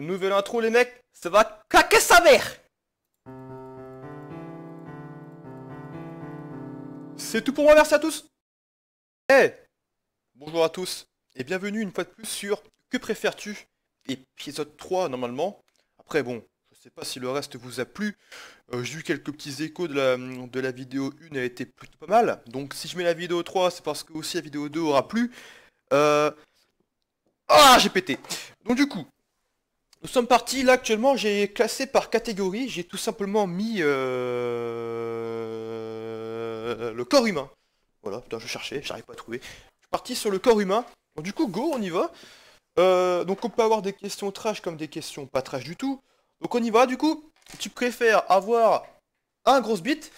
nouvelle intro les mecs, ça va caquer sa mère C'est tout pour moi, merci à tous Eh Bonjour à tous et bienvenue une fois de plus sur Que préfères-tu Épisode 3 normalement. Après bon, je sais pas si le reste vous a plu. Euh, j'ai eu quelques petits échos de la, de la vidéo 1 a été plutôt pas mal. Donc si je mets la vidéo 3, c'est parce que aussi la vidéo 2 aura plu. Euh... Ah j'ai pété Donc du coup, nous sommes partis, là actuellement j'ai classé par catégorie, j'ai tout simplement mis euh, le corps humain. Voilà, putain je cherchais, j'arrive pas à trouver. Je suis parti sur le corps humain, du coup go on y va. Euh, donc on peut avoir des questions trash comme des questions pas trash du tout. Donc on y va du coup, tu préfères avoir un gros bit,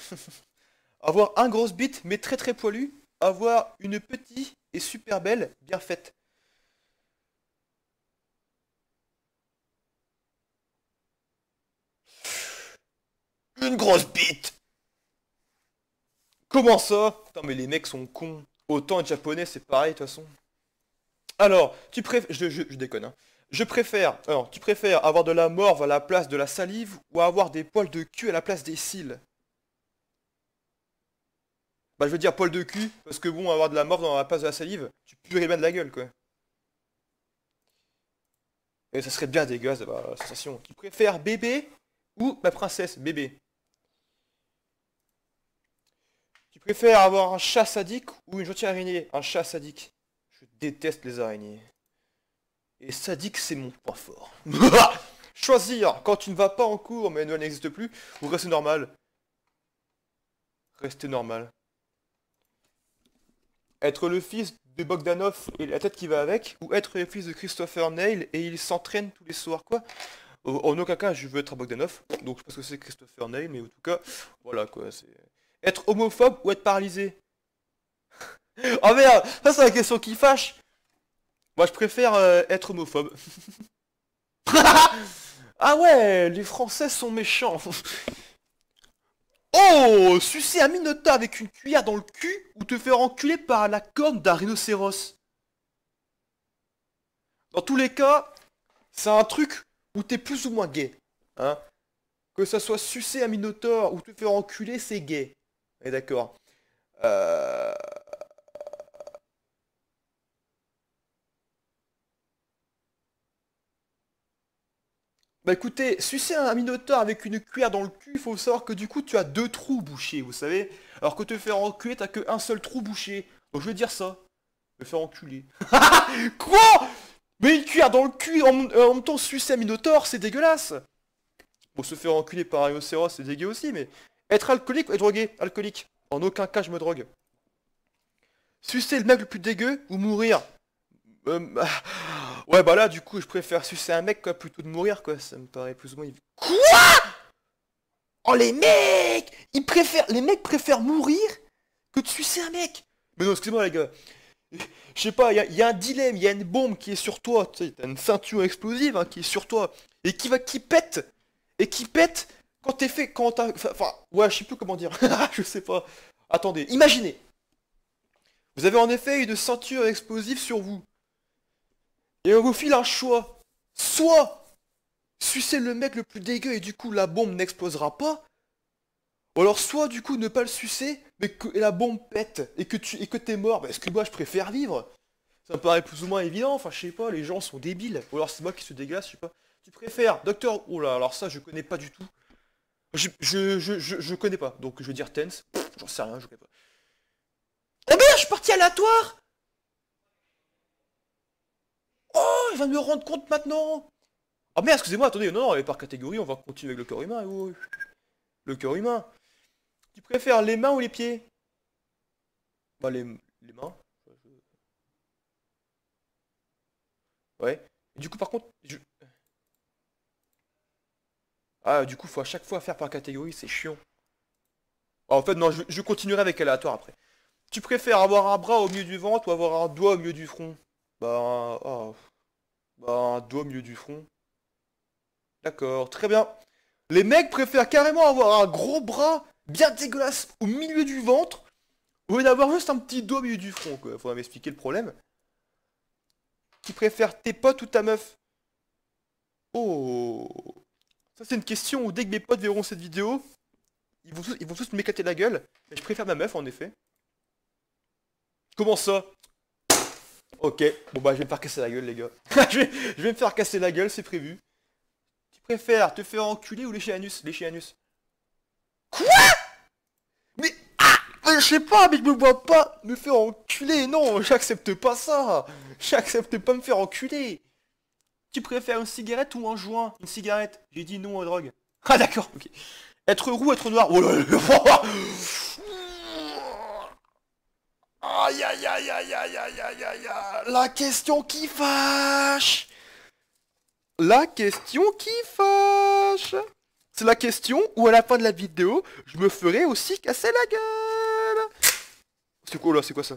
avoir un gros bit mais très très poilu, avoir une petite et super belle, bien faite. Une grosse bite Comment ça Putain mais les mecs sont cons. Autant japonais c'est pareil de toute façon. Alors, tu préfères... Je, je, je, déconne, hein. Je préfère... Alors, tu préfères avoir de la morve à la place de la salive ou avoir des poils de cul à la place des cils Bah je veux dire poils de cul, parce que bon, avoir de la morve dans la place de la salive, tu puerais bien de la gueule quoi. Et ça serait bien dégueulasse d'avoir la sensation. Tu préfères bébé ou ma princesse bébé Préfère avoir un chat sadique ou une gentille araignée Un chat sadique. Je déteste les araignées. Et sadique, c'est mon point fort. Choisir quand tu ne vas pas en cours, mais Noël n'existe plus, ou rester normal. Rester normal. Être le fils de Bogdanov et la tête qui va avec, ou être le fils de Christopher Nail et il s'entraîne tous les soirs, quoi euh, en aucun cas je veux être un Bogdanov, donc je pense que c'est Christopher Nail, mais en tout cas, voilà quoi, c'est... Être homophobe ou être paralysé Oh merde Ça c'est la question qui fâche Moi je préfère euh, être homophobe. ah ouais Les Français sont méchants Oh Sucer un minota avec une cuillère dans le cul ou te faire enculer par la corne d'un rhinocéros Dans tous les cas, c'est un truc où t'es plus ou moins gay. Hein. que ça soit sucer un minotaure ou te faire enculer, c'est gay d'accord. Euh, bah écoutez, sucer un minotaure avec une cuillère dans le cul, faut savoir que du coup tu as deux trous bouchés, vous savez. Alors que te faire enculer, t'as qu'un seul trou bouché. je veux dire ça. Me faire enculer. Quoi Mais une cuillère dans le cul en, même temps sucer un minotaure, c'est dégueulasse Bon, se faire enculer par un c'est dégueu aussi, mais être alcoolique ou être drogué Alcoolique. En aucun cas je me drogue. Sucer le mec le plus dégueu ou mourir euh, Ouais bah là du coup je préfère sucer un mec quoi plutôt de mourir quoi, ça me paraît plus ou moins... QUOI Oh les mecs Ils préfèrent... Les mecs préfèrent mourir que de sucer un mec Mais non excusez moi les gars je sais pas, il y, a un dilemme, il y a une bombe qui est sur toi, Tu t'as une ceinture explosive hein, qui est sur toi, et qui va qui pète, et qui pète, quand t'es fait, quand t'as... Enfin, ouais, je sais plus comment dire. je sais pas. Attendez, imaginez. Vous avez en effet une ceinture explosive sur vous. Et on vous file un choix. Soit sucer le mec le plus dégueu et du coup la bombe n'explosera pas. Ou alors soit du coup ne pas le sucer, mais que la bombe pète et que tu et que t'es mort. Bah, est-ce que moi je préfère vivre Ça me paraît plus ou moins évident, enfin je sais pas, les gens sont débiles. Ou alors c'est moi qui se dégage, je sais pas. Tu préfères, docteur... oula, oh là, alors ça je connais pas du tout. Je, je, je, je, connais pas, donc je vais dire tense. J'en sais rien, je connais pas. Oh merde, je suis parti aléatoire Oh, il va me rendre compte maintenant Oh ah, merde, excusez-moi, attendez, non, non, et par catégorie, on va continuer avec le corps humain. le corps humain. Tu préfères les mains ou les pieds Bah, les, mains. Ouais. du coup, par contre, je, ah, du coup, faut à chaque fois faire par catégorie, c'est chiant. Ah, en fait, non, je, continuerai avec aléatoire après. Tu préfères avoir un bras au milieu du ventre ou avoir un doigt au milieu du front Bah, oh, bah un doigt au milieu du front. D'accord, très bien. Les mecs préfèrent carrément avoir un gros bras bien dégueulasse au milieu du ventre ou d'avoir juste un petit doigt au milieu du front. Quoi. m'expliquer le problème. Tu préfères tes potes ou ta meuf Oh ça, c'est une question où dès que mes potes verront cette vidéo, ils vont tous, ils vont tous la gueule. Mais je préfère ma meuf, en effet. Comment ça Ok, bon bah je vais me faire casser la gueule les gars. je, vais, me faire casser la gueule, c'est prévu. Tu préfères te faire enculer ou lécher anus Lécher anus. Quoi Mais ah Mais je sais pas, mais je me vois pas me faire enculer, non, j'accepte pas ça J'accepte pas me faire enculer tu préfères une cigarette ou un joint Une cigarette. J'ai dit non aux drogues. Ah d'accord, ok. Être roux, être noir. Oh là là Aïe aïe aïe aïe aïe aïe aïe aïe La question qui fâche La question qui fâche C'est la question où à la fin de la vidéo, je me ferai aussi casser la gueule C'est quoi là, c'est quoi ça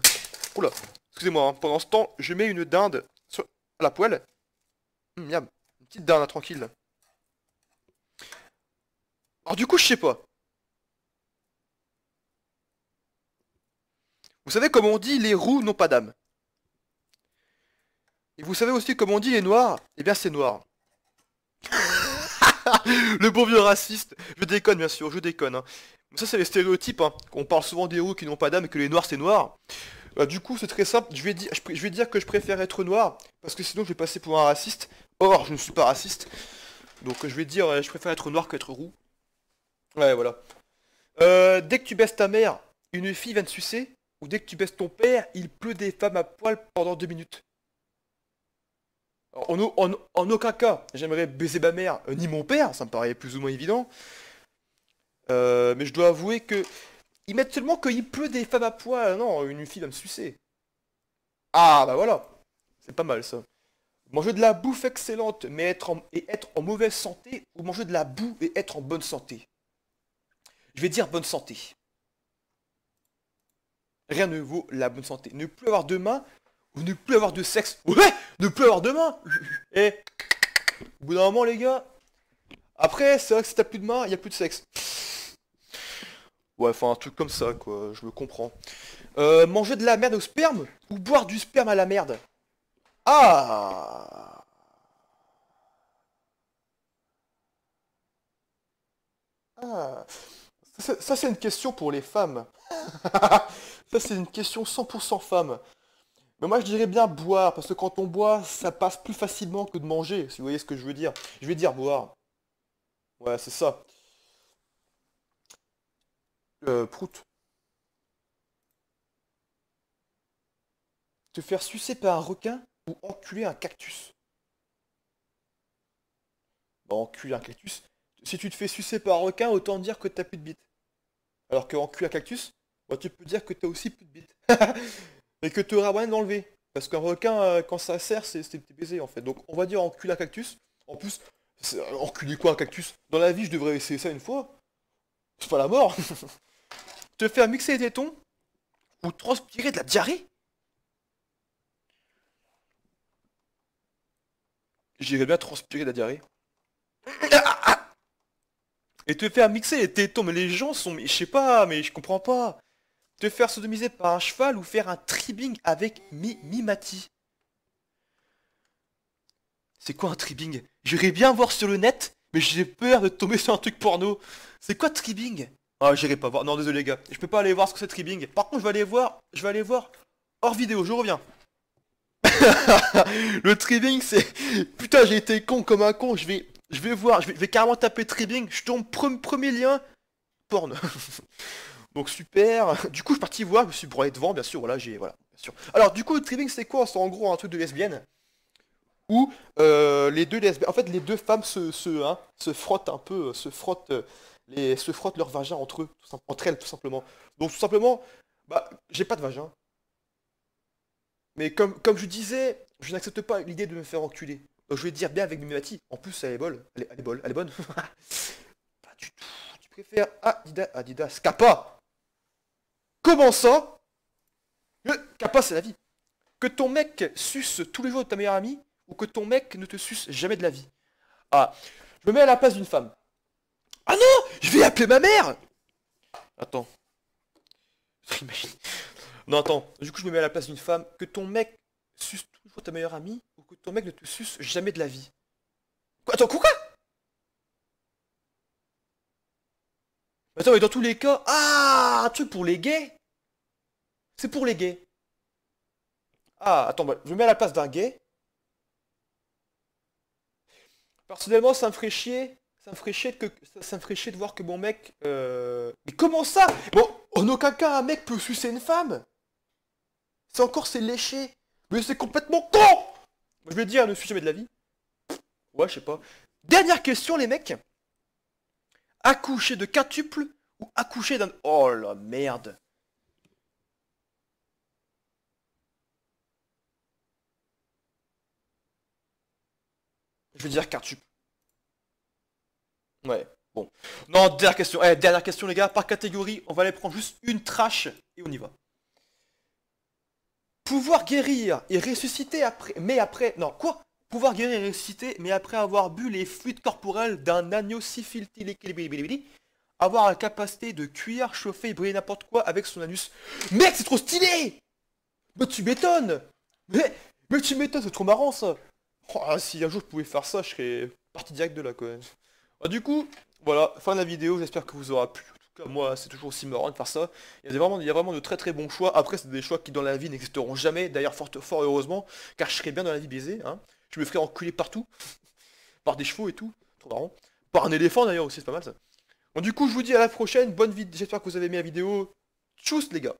Oula Excusez-moi, hein. pendant ce temps, je mets une dinde sur la poêle Miam, mm, une petite dame hein, tranquille. Alors du coup, je sais pas. Vous savez comment on dit, les roues n'ont pas d'âme. Et vous savez aussi comment on dit, les noirs, eh bien c'est noir. le bon vieux raciste. Je déconne bien sûr, je déconne. Hein. Ça c'est les stéréotypes. Hein. On parle souvent des roues qui n'ont pas d'âme et que les noirs c'est noir. Bah, du coup c'est très simple. je vais dire que je préfère être noir parce que sinon je vais passer pour un raciste. Or, je ne suis pas raciste. Donc je vais dire, euh, je préfère être noir qu'être roux. Ouais, voilà. Euh, dès que tu baisses ta mère, une fille va te sucer. Ou dès que tu baisses ton père, il pleut des femmes à poil pendant deux minutes. En, en aucun cas, j'aimerais baiser ma mère, euh, ni mon père, ça me paraît plus ou moins évident. mais je dois avouer que... Ils mettent seulement qu'il pleut des femmes à poil. Non, une fille va me sucer. Ah, bah voilà. C'est pas mal ça. Manger de la bouffe excellente mais être en, et être en mauvaise santé ou manger de la boue et être en bonne santé Je vais dire bonne santé. Rien ne vaut la bonne santé. Ne plus avoir de main ou ne plus avoir de sexe. Ouais Ne plus avoir de main Et eh, au bout d'un moment les gars, après c'est vrai que si t'as plus de main, il n'y a plus de sexe. Ouais, enfin un truc comme ça quoi, je me comprends. Euh, manger de la merde au sperme ou boire du sperme à la merde ah, ah. Ça, c'est une question pour les femmes. ça, c'est une question 100% femme. Mais moi, je dirais bien boire, parce que quand on boit, ça passe plus facilement que de manger, si vous voyez ce que je veux dire. Je vais dire boire. Ouais, c'est ça. Euh, prout. Te faire sucer par un requin ou enculer un cactus. Bah, enculer un cactus. Si tu te fais sucer par un requin, autant dire que t'as plus de bite. Alors que enculer un cactus, bah, tu peux dire que t'as aussi plus de bite. Et que tu t'auras moyen d'enlever. Parce qu'un requin, euh, quand ça sert, c'est petit baiser en fait. Donc on va dire enculer un cactus. En plus, euh, enculer quoi un cactus Dans la vie, je devrais essayer ça une fois. C'est pas la mort. te faire mixer des tétons ou transpirer de la diarrhée J'irai bien transpirer de la diarrhée. Et te faire mixer les tétons, mais les gens sont... je sais pas, mais je comprends pas. Te faire sodomiser par un cheval ou faire un tribbing avec mi mati C'est quoi un tribbing J'irai bien voir sur le net, mais j'ai peur de tomber sur un truc porno. C'est quoi tribbing Ah, j'irai pas voir. Non, désolé les gars, je peux pas aller voir ce que c'est tribbing. Par contre, je vais aller voir, je vais aller voir hors vidéo, je reviens. le tribing, c'est... Putain, j'ai été con comme un con, je vais... Je vais voir, je vais, carrément taper tribing, je tombe premier lien, porn. Donc super. Du coup, je suis parti voir, je me suis broyé devant, bien sûr, voilà, j'ai... Voilà, bien sûr. Alors, du coup, le tribing, c'est quoi C'est en gros un truc de lesbienne où euh, les deux lesbiennes, en fait les deux femmes se, se, hein, frottent un peu, se frottent, euh, les, se frottent leur vagin entre eux, entre elles tout simplement. Donc tout simplement, bah j'ai pas de vagin, mais comme, comme je disais, je n'accepte pas l'idée de me faire enculer. Euh, je vais dire bien avec Mimati. En plus, elle est bonne. Elle est, elle est bonne. Elle est bonne. Tu préfères Adidas, Adidas, Kappa. Comment ça Le Kappa, c'est la vie. Que ton mec suce tous les jours de ta meilleure amie ou que ton mec ne te suce jamais de la vie. Ah, je me mets à la place d'une femme. Ah non Je vais appeler ma mère Attends. Imagine. Non, attends, du coup, je me mets à la place d'une femme. Que ton mec suce toujours ta meilleure amie ou que ton mec ne te suce jamais de la vie. Quoi Attends, quoi Attends, mais dans tous les cas... Ah tu truc pour les gays C'est pour les gays. Ah, attends, bah, je me mets à la place d'un gay. Personnellement, ça me ferait chier. Ça me de, que, ça de voir que mon mec... Euh, mais comment ça Bon, en aucun cas, un mec peut sucer une femme encore c'est léché. Mais c'est complètement con Je vais dire, ne suis jamais de la vie. Ouais, je sais pas. Dernière question, les mecs. Accoucher de quatuple ou accoucher d'un... Oh la merde Je veux dire catuple Ouais, bon. Non, dernière question. Eh, dernière question, les gars. Par catégorie, on va aller prendre juste une trash et on y va. Pouvoir guérir et ressusciter après. Mais après. Non, quoi Pouvoir guérir et ressusciter, mais après avoir bu les fluides corporels d'un agneau si syphilitiliquilibilibili. Avoir la capacité de cuire, chauffer et brûler n'importe quoi avec son anus. Mec, c'est trop stylé Mais tu m'étonnes mais, tu m'étonnes, c'est trop marrant ça oh, ah, Si un jour je pouvais faire ça, je serais parti direct de là quand même. Ah, du coup, voilà, fin de la vidéo, j'espère que vous aura plu moi, c'est toujours aussi marrant de faire ça. Il y, a vraiment, il vraiment de très très bons choix. Après, c'est des choix qui dans la vie n'existeront jamais, d'ailleurs fort, heureusement, car je serais bien dans la vie baisée. Hein. Je me ferais enculer partout, par des chevaux et tout, trop marrant. Par un éléphant d'ailleurs aussi, c'est pas mal ça. Bon, du coup, je vous dis à la prochaine, bonne vie, j'espère que vous avez aimé la vidéo. Tchuss les gars